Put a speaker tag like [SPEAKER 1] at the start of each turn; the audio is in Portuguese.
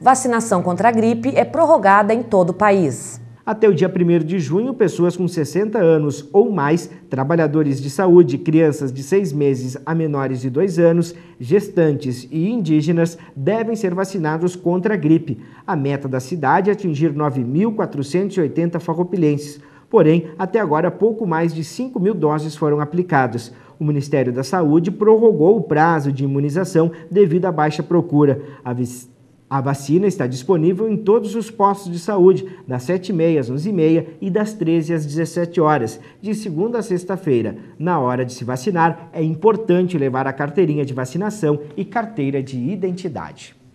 [SPEAKER 1] Vacinação contra a gripe é prorrogada em todo o país.
[SPEAKER 2] Até o dia 1 de junho, pessoas com 60 anos ou mais, trabalhadores de saúde, crianças de 6 meses a menores de 2 anos, gestantes e indígenas devem ser vacinados contra a gripe. A meta da cidade é atingir 9.480 farroupilhenses. Porém, até agora, pouco mais de 5 mil doses foram aplicadas. O Ministério da Saúde prorrogou o prazo de imunização devido à baixa procura. A a vacina está disponível em todos os postos de saúde, das 7h30 às 11h30 e das 13 às 17 horas, de segunda a sexta-feira. Na hora de se vacinar, é importante levar a carteirinha de vacinação e carteira de identidade.